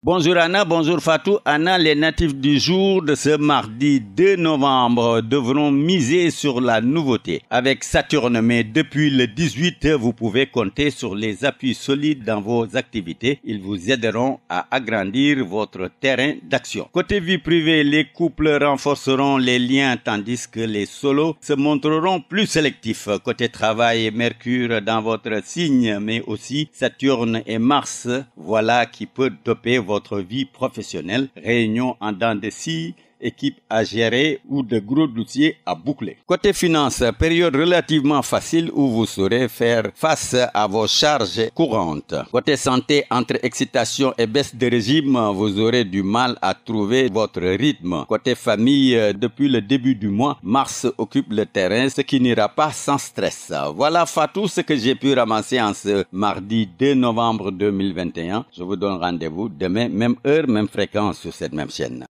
Bonjour Anna, bonjour Fatou. Anna, les natifs du jour de ce mardi 2 novembre devront miser sur la nouveauté. Avec Saturne, mais depuis le 18, vous pouvez compter sur les appuis solides dans vos activités. Ils vous aideront à agrandir votre terrain d'action. Côté vie privée, les couples renforceront les liens tandis que les solos se montreront plus sélectifs. Côté travail, Mercure dans votre signe, mais aussi Saturne et Mars, voilà qui peut doper votre vie professionnelle, réunion en dents de scie, équipe à gérer ou de gros dossiers à boucler. Côté finance, période relativement facile où vous saurez faire face à vos charges courantes. Côté santé, entre excitation et baisse de régime, vous aurez du mal à trouver votre rythme. Côté famille, depuis le début du mois, Mars occupe le terrain, ce qui n'ira pas sans stress. Voilà Fatou ce que j'ai pu ramasser en ce mardi 2 novembre 2021. Je vous donne rendez-vous demain, même heure, même fréquence sur cette même chaîne.